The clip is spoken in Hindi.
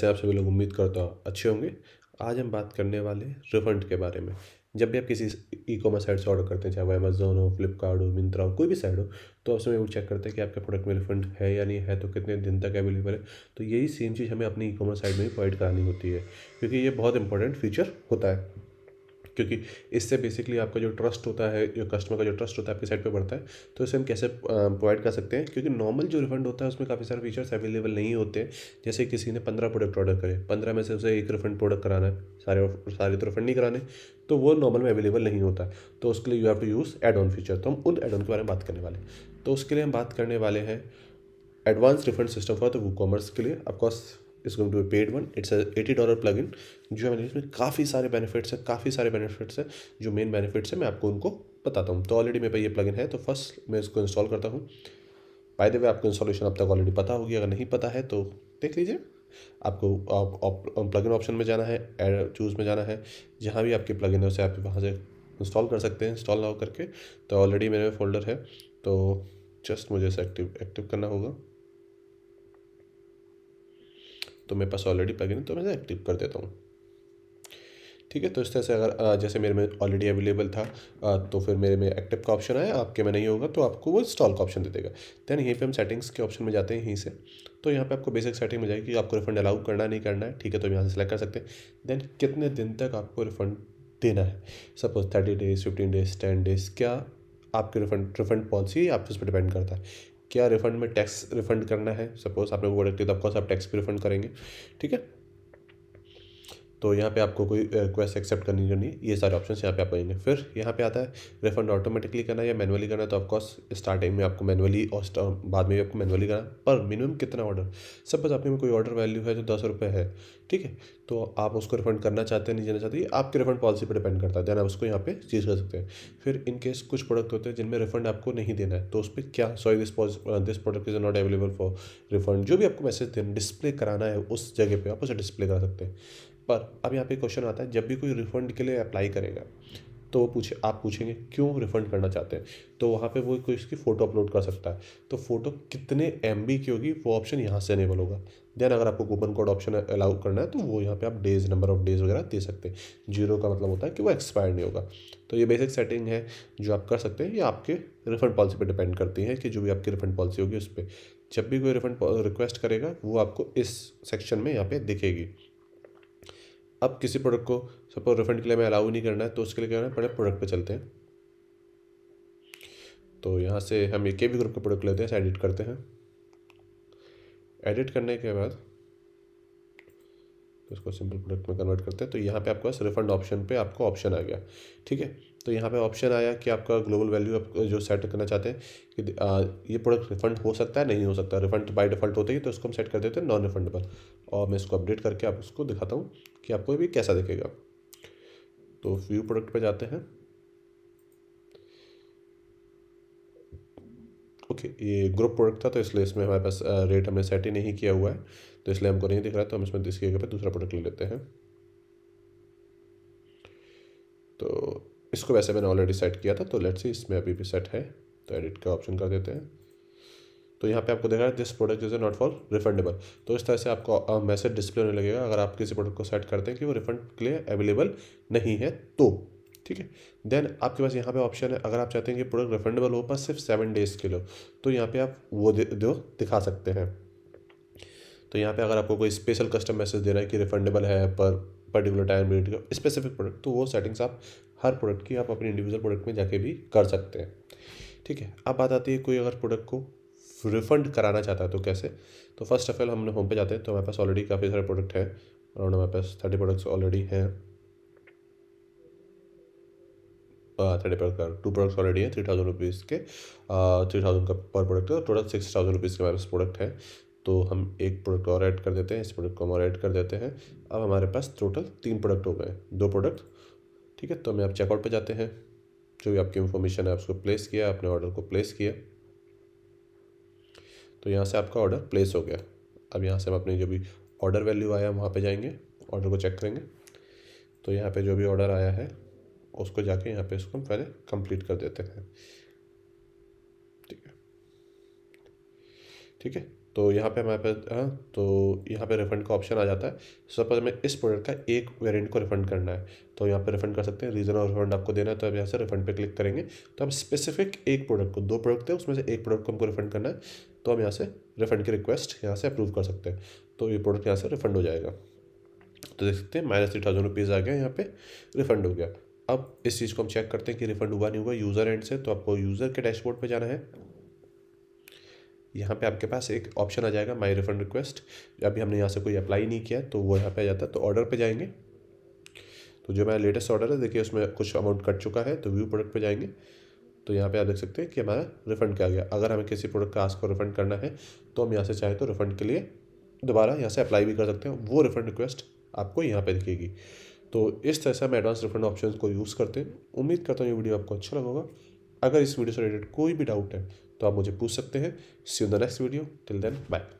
से आप सभी लोग उम्मीद करता हूँ अच्छे होंगे आज हम बात करने वाले रिफंड के बारे में जब भी आप किसी ई कॉमर्स साइट से ऑर्डर करते हैं चाहे वो अमेजोन हो फ्लिपकार्ट हो मिंत्रा हो कोई भी साइट हो तो आप समय वो चेक करते हैं कि आपके प्रोडक्ट में रिफंड है या नहीं है तो कितने दिन तक अवेलेबल है तो यही सेम चीज़ हमें अपनी ई कॉमर्स साइट में भी प्रोवाइड करानी होती है क्योंकि ये बहुत इंपॉर्टेंट फीचर होता है क्योंकि इससे बेसिकली आपका जो ट्रस्ट होता है जो कस्टमर का जो ट्रस्ट होता है आपकी साइड पे बढ़ता है तो इसे हम कैसे प्रोवाइड कर सकते हैं क्योंकि नॉर्मल जो रिफंड होता है उसमें काफ़ी सारे फीचर्स अवेलेबल नहीं होते जैसे किसी ने पंद्रह प्रोडक्ट ऑर्डर करे पंद्रह में से उसे एक रिफंड प्रोडक्ट कराना है सारे सारे तो रिफंड नहीं कराने तो वो नॉर्मल में अवेलेबल नहीं होता है तो उसके लिए you have to use add on feature तो हम उन एड ऑन के बारे में बात करने वाले हैं तो उसके लिए हम बात करने वाले हैं एडवांस रिफंड सिस्टम फॉर तो वो कॉमर्स के लिए of course is going to be paid one it's eighty dollar plugin जो है मेरे इसमें काफ़ी सारे बेनिफिट्स हैं काफ़ी सारे बेनिफिट्स हैं जो मेन बेनिफिट्स हैं मैं आपको उनको बताता हूँ तो ऑलरेडी मेरे पास ये प्लग इन है तो फर्स्ट मैं इसको इंस्टॉल करता हूँ बाय द वे आपको इंस्टॉलेशन अब तक ऑलरेडी पता होगी अगर नहीं पता है तो देख लीजिए आपको प्लग इन ऑप्शन में जाना है एड चूज़ में जाना है जहाँ भी आपके प्लग इन है उसे आप वहाँ से इंस्टॉल कर सकते हैं इंस्टॉल ना हो करके तो ऑलरेडी मेरे में फ़ोल्डर है तो जस्ट मुझे इसे एक्टिव एक्टिव करना होगा तो मेरे पास ऑलरेडी प्लगइन है तो मैं एक्टिव कर देता हूँ ठीक है तो इस तरह से अगर जैसे मेरे में ऑलरेडी अवेलेबल था तो फिर मेरे में एक्टिव का ऑप्शन आया आपके में नहीं होगा तो आपको वो इंस्टॉल का ऑप्शन दे देगा दैन यहीं पे हम सेटिंग्स के ऑप्शन में जाते हैं यहीं से तो यहाँ पे आपको बेसिक सेटिंग मिल जाएगी कि आपको रिफंड अलाउ करना नहीं करना है ठीक है तो यहाँ से सेलेक्ट कर सकते हैं देन कितने दिन तक आपको रिफंड देना है suppose thirty days fifteen days ten days क्या आपके रिफंड रिफंड पॉलिसी आप उस पर डिपेंड करता है क्या रिफंड में टैक्स रिफंड करना है सपोज आपने प्रोडक्ट दिया तो आपको आप टैक्स भी रिफंड करेंगे ठीक है तो यहाँ पे आपको कोई रिक्वेस्ट एक्सेप्ट करनी करनी ये सारे ऑप्शन यहाँ पे आप आएंगे फिर यहाँ पे आता है रिफंड ऑटोमेटिकली करना या मैनुअली करना तो ऑफकोर्स स्टार्टिंग में आपको मैनुअली और बाद में भी आपको मैनुअली करना पर मिनिमम कितना ऑर्डर सपोज आपके में कोई ऑर्डर वैल्यू है जो दस रुपये है ठीक है तो आप उसको रिफंड करना चाहते हैं नहीं जाना चाहते आपके रिफंड पॉलिसी पर डिपेंड करता है देन आप उसको यहाँ पे चीज़ कर सकते हैं फिर इन केस कुछ प्रोडक्ट होते हैं जिनमें रिफंड आपको नहीं देना है तो उस पर क्या sorry this this product is not available for refund जो भी आपको मैसेज देना डिस्प्ले कराना है उस जगह पर आप उसे डिस्प्ले करा सकते हैं पर अब यहाँ पे क्वेश्चन आता है जब भी कोई रिफंड के लिए अप्लाई करेगा तो वो पूछे आप पूछेंगे क्यों रिफंड करना चाहते हैं तो वहाँ पे वो कोई इसकी फ़ोटो अपलोड कर सकता है तो फोटो कितने एम की होगी वो ऑप्शन यहाँ से अनेबल होगा देन अगर आपको कूपन कोड ऑप्शन अलाउ करना है तो वो यहाँ पे आप डेज नंबर ऑफ डेज वगैरह दे सकते हैं जीरो का मतलब होता है कि वो एक्सपायर नहीं होगा तो ये बेसिक सेटिंग है जो आप कर सकते हैं ये आपके रिफंड पॉलिसी पर डिपेंड करती है कि जो भी आपकी रिफंड पॉलिसी होगी उस पर जब भी कोई रिफंड रिक्वेस्ट करेगा वो आपको इस सेक्शन में यहाँ पर दिखेगी अब किसी प्रोडक्ट को सपोज रिफंड के लिए हमें अलाउ नहीं करना है तो उसके लिए क्या करना है पहले प्रोडक्ट पे चलते हैं तो यहाँ से हम ये के भी ग्रुप का प्रोडक्ट लेते हैं एडिट करते हैं एडिट करने के बाद इसको सिंपल प्रोडक्ट में कन्वर्ट करते हैं तो यहाँ पे आपको पास रिफंड ऑप्शन पे आपको ऑप्शन आ गया ठीक है तो यहाँ पे ऑप्शन आया कि आपका ग्लोबल वैल्यू आप जो सेट करना चाहते हैं कि आ, ये प्रोडक्ट रिफंड हो सकता है नहीं हो सकता रिफंड बाय डिफ़ॉल्ट होते ही तो इसको हम सेट कर देते हैं नॉन पर और मैं इसको अपडेट करके आप उसको दिखाता हूँ कि आपको भी कैसा दिखेगा तो व्यू प्रोडक्ट पर जाते हैं ओके okay, ये ग्रुप प्रोडक्ट था तो इसलिए इसमें हमारे पास रेट हमने सेट ही नहीं किया हुआ है तो इसलिए हमको नहीं दिख रहा तो हम इसमें इसकी जगह पर दूसरा प्रोडक्ट ले लेते हैं तो इसको वैसे मैंने ऑलरेडी सेट किया था तो लेट सी इसमें अभी भी सेट है तो एडिट का ऑप्शन कर देते हैं तो यहाँ पे आपको देखा है this product is not for refundable तो इस तरह से आपको मैसेज डिस्प्ले होने लगेगा अगर आप किसी प्रोडक्ट को सेट करते हैं कि वो रिफंड के लिए अवेलेबल नहीं है तो ठीक है देन आपके पास यहाँ पे ऑप्शन है अगर आप चाहते हैं कि प्रोडक्ट रिफंडेबल हो पर सिर्फ सेवन डेज़ के लिए तो यहाँ पे आप वो दो दिखा सकते हैं तो यहाँ पे अगर आपको कोई स्पेशल कस्टम मैसेज दे रहा है कि रिफंडेबल है पर पर्टिकुलर टाइम पीरियड का स्पेसिफिक प्रोडक्ट तो वो सेटिंग्स आप हर प्रोडक्ट की आप अपने इंडिविजुअल प्रोडक्ट में जाके भी कर सकते हैं ठीक है अब बात आती है कोई अगर प्रोडक्ट को रिफंड कराना चाहता है तो कैसे तो फर्स्ट ऑफ ऑल हम होम पे जाते हैं तो हमारे पास ऑलरेडी काफ़ी सारे प्रोडक्ट हैं अराउंड हमारे पास थर्टी प्रोडक्ट्स ऑलरेडी हैं thirty product two products already हैं थ्री थाउजेंड रुपीज़ के थ्री थाउजेंड का पर प्रोडक्ट है टोटल सिक्स थाउजेंड रुपीज़ के हमारे पास प्रोडक्ट है तो हम एक प्रोडक्ट और ऐड कर देते हैं इस प्रोडक्ट को हम और ऐड कर देते हैं अब हमारे पास टोटल तीन प्रोडक्ट हो गए दो प्रोडक्ट ठीक है तो हमें आप चेकआउट पर जाते हैं जो भी आपकी इन्फॉर्मेशन है उसको प्लेस किया अपने ऑर्डर को प्लेस किया तो यहाँ से आपका ऑर्डर प्लेस हो गया अब यहाँ से हम अपने जो भी ऑर्डर वैल्यू आया वहाँ पे जाएंगे ऑर्डर को चेक करेंगे तो यहाँ पे जो भी ऑर्डर आया है उसको जाके यहाँ पे इसको हम पहले कंप्लीट कर देते हैं ठीक है ठीक है तो यहाँ पे हमारे पास हाँ, तो यहाँ पे रिफ़ंड का ऑप्शन आ जाता है सपोज हमें इस प्रोडक्ट का एक वेरिएंट को रिफ़ंड करना है तो यहाँ पे रिफ़ंड कर सकते हैं रीज़न और रिफ़ंड आपको देना है तो अब यहाँ से रिफ़ंड पे क्लिक करेंगे तो आप स्पेसिफिक एक प्रोडक्ट को दो प्रोडक्ट थे उसमें से एक प्रोडक्ट को हमको रिफ़ंड करना है तो हम यहाँ से रिफ़ंड की रिक्वेस्ट यहाँ से अप्रूव कर सकते हैं तो ये प्रोडक्ट यहाँ से रिफ़ंड हो जाएगा तो देख सकते हैं माइनस थ्री थाउजेंड रुपीज़ आ गया यहाँ पे रिफ़ंड हो गया अब इस चीज़ को हम चेक करते हैं कि रिफ़ंड हुआ नहीं हुआ यूज़र एंड से तो आपको यूज़र के डैशबोर्ड पे जाना है यहाँ पे आपके पास एक ऑप्शन आ जाएगा माय रिफंड रिक्वेस्ट अभी हमने यहाँ से कोई अप्लाई नहीं किया तो वो यहाँ पे आ जाता है तो ऑर्डर पे जाएंगे तो जो मेरा लेटेस्ट ऑर्डर है देखिए उसमें कुछ अमाउंट कट चुका है तो व्यू प्रोडक्ट पे जाएंगे तो यहाँ पे आप देख सकते हैं कि हमारा रिफंड किया गया अगर हमें किसी प्रोडक्ट का आस्क को रिफंड करना है तो हम यहाँ से चाहें तो रिफंड के लिए दोबारा यहाँ से अप्लाई भी कर सकते हैं वो रिफंड रिक्वेस्ट आपको यहाँ पर दिखेगी तो इस तरह से हम एडवांस रिफंड ऑप्शन को यूज़ करते हैं उम्मीद करता हूँ ये वीडियो आपको अच्छा लगेगा अगर इस वीडियो से रिलेटेड कोई भी डाउट है तो आप मुझे पूछ सकते हैं see the next video till then bye